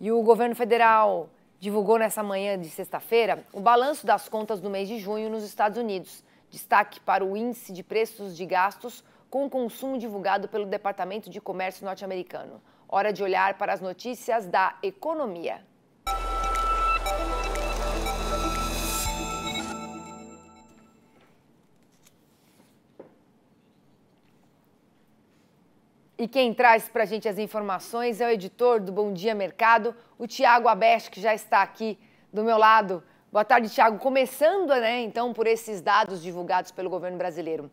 E o governo federal divulgou nessa manhã de sexta-feira o balanço das contas do mês de junho nos Estados Unidos. Destaque para o índice de preços de gastos com consumo divulgado pelo Departamento de Comércio norte-americano. Hora de olhar para as notícias da economia. E quem traz para a gente as informações é o editor do Bom Dia Mercado, o Tiago Abeste, que já está aqui do meu lado. Boa tarde, Tiago. Começando, né, então, por esses dados divulgados pelo governo brasileiro.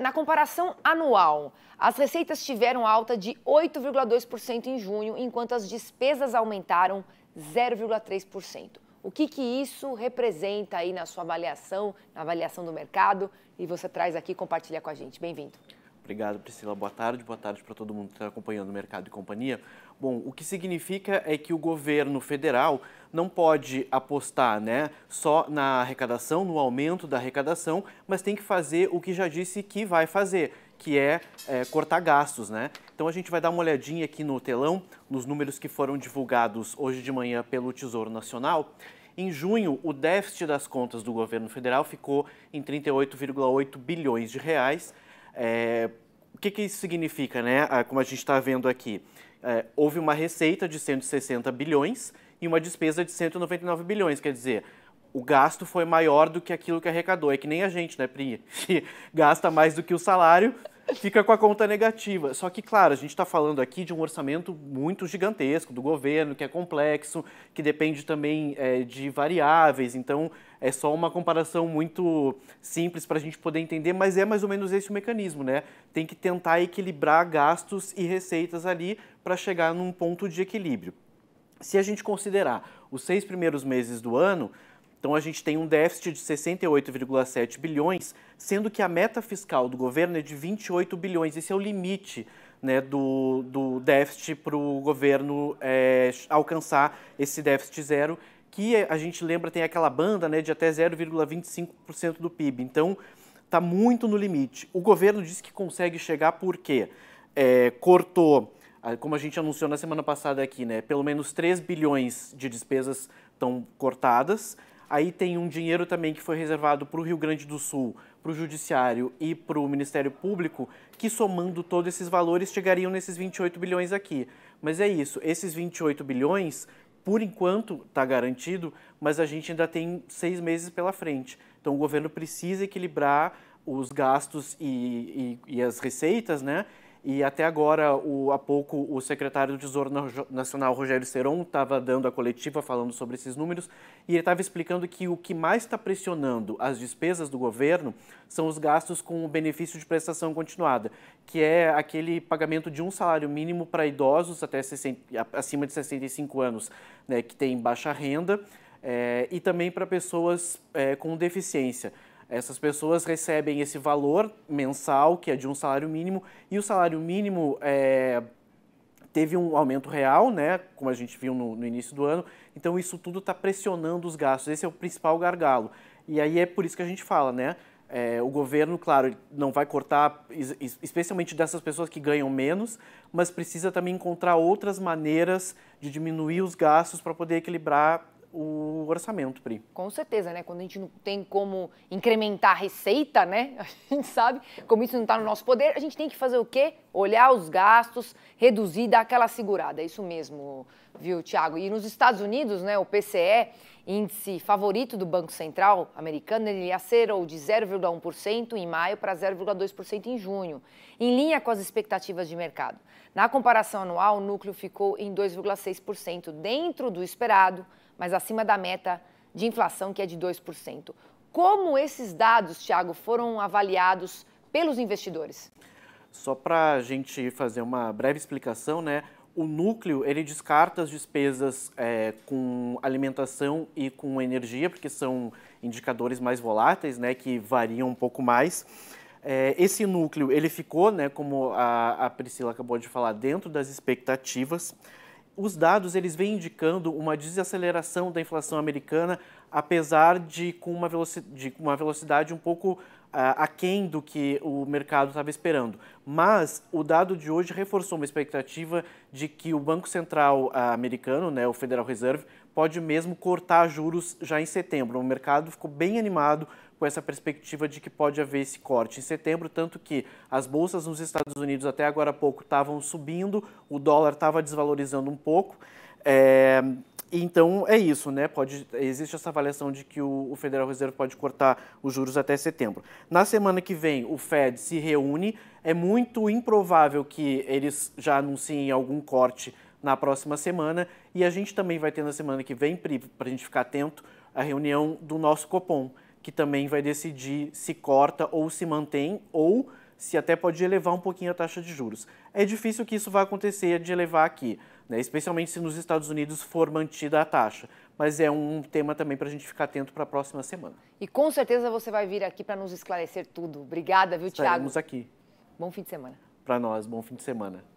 na comparação anual, as receitas tiveram alta de 8,2% em junho, enquanto as despesas aumentaram 0,3%. O que, que isso representa aí na sua avaliação, na avaliação do mercado? E você traz aqui, compartilha com a gente. Bem-vindo. Obrigado, Priscila. Boa tarde. Boa tarde para todo mundo que está acompanhando o Mercado e Companhia. Bom, o que significa é que o governo federal não pode apostar né, só na arrecadação, no aumento da arrecadação, mas tem que fazer o que já disse que vai fazer, que é, é, cortar gastos, né? Então a gente vai dar uma olhadinha aqui no telão, nos números que foram divulgados hoje de manhã pelo Tesouro Nacional. Em junho, o déficit das contas do governo federal ficou em 38,8 bilhões de reais. É, que, que isso significa, né? Ah, como a gente está vendo aqui, é, houve uma receita de 160 bilhões e uma despesa de 199 bilhões, quer dizer, o gasto foi maior do que aquilo que arrecadou. É que nem a gente, né, Pri? gasta mais do que o salário, fica com a conta negativa. Só que, claro, a gente está falando aqui de um orçamento muito gigantesco do governo, que é complexo, que depende também é, de variáveis. Então, é só uma comparação muito simples para a gente poder entender, mas é mais ou menos esse o mecanismo, né? Tem que tentar equilibrar gastos e receitas ali para chegar num ponto de equilíbrio. Se a gente considerar os seis primeiros meses do ano, então a gente tem um déficit de 68,7 bilhões, sendo que a meta fiscal do governo é de 28 bilhões. Esse é o limite né, do, do déficit para o governo é, alcançar esse déficit zero que a gente lembra tem aquela banda né, de até 0,25% do PIB. Então, está muito no limite. O governo disse que consegue chegar porque é, cortou, ah, como a gente anunciou na semana passada aqui, né, pelo menos 3 bilhões de despesas estão cortadas. Aí tem um dinheiro também que foi reservado para o Rio Grande do Sul, para o Judiciário e para o Ministério Público, que somando todos esses valores chegariam nesses 28 bilhões aqui. Mas é isso, esses 28 bilhões por enquanto está garantido, mas a gente ainda tem seis meses pela frente. Então o governo precisa equilibrar os gastos e, e, e as receitas, né? E até agora, o, há pouco, o secretário do Tesouro Nacional, Rogério Seron, estava dando a coletiva falando sobre esses números e ele estava explicando que o que mais está pressionando as despesas do governo são os gastos com o benefício de prestação continuada, que é aquele pagamento de um salário mínimo para idosos até 60, acima de 65 anos, né, que tem baixa renda, é, e também para pessoas é, com deficiência. Essas pessoas recebem esse valor mensal, que é de um salário mínimo, e o salário mínimo é, teve um aumento real, né, como a gente viu no, no início do ano, então isso tudo está pressionando os gastos, esse é o principal gargalo. E aí é por isso que a gente fala, né, é, o governo, claro, não vai cortar, especialmente dessas pessoas que ganham menos, mas precisa também encontrar outras maneiras de diminuir os gastos para poder equilibrar o orçamento, Pri. Com certeza, né? Quando a gente não tem como incrementar a receita, né? A gente sabe, como isso não está no nosso poder, a gente tem que fazer o quê? Olhar os gastos, reduzir, dar aquela segurada. É isso mesmo, viu, Tiago? E nos Estados Unidos, né, o PCE, índice favorito do Banco Central americano, ele acerou de 0,1% em maio para 0,2% em junho, em linha com as expectativas de mercado. Na comparação anual, o núcleo ficou em 2,6%, dentro do esperado, mas acima da meta de inflação, que é de 2%. Como esses dados, Thiago, foram avaliados pelos investidores? Só para a gente fazer uma breve explicação, né? O núcleo ele descarta as despesas é, com alimentação e com energia, porque são indicadores mais voláteis, né, que variam um pouco mais. É, esse núcleo ele ficou, né, como a, a Priscila acabou de falar, dentro das expectativas os dados eles vêm indicando uma desaceleração da inflação americana apesar de com uma, de uma velocidade um pouco uh, aquém do que o mercado estava esperando. Mas o dado de hoje reforçou uma expectativa de que o Banco Central uh, americano, né, o Federal Reserve, pode mesmo cortar juros já em setembro. O mercado ficou bem animado com essa perspectiva de que pode haver esse corte em setembro, tanto que as bolsas nos Estados Unidos até agora há pouco estavam subindo, o dólar estava desvalorizando um pouco. É então é isso, né? Pode, existe essa avaliação de que o, o Federal Reserve pode cortar os juros até setembro. Na semana que vem, o Fed se reúne. É muito improvável que eles já anunciem algum corte na próxima semana. E a gente também vai ter na semana que vem, para a gente ficar atento, a reunião do nosso Copom, que também vai decidir se corta ou se mantém, ou se até pode elevar um pouquinho a taxa de juros. É difícil que isso vá acontecer de elevar aqui né? especialmente se nos Estados Unidos for mantida a taxa. Mas é um tema também para a gente ficar atento para a próxima semana. E com certeza você vai vir aqui para nos esclarecer tudo. Obrigada, viu, Tiago? Estaremos Thiago? aqui. Bom fim de semana. Para nós, bom fim de semana.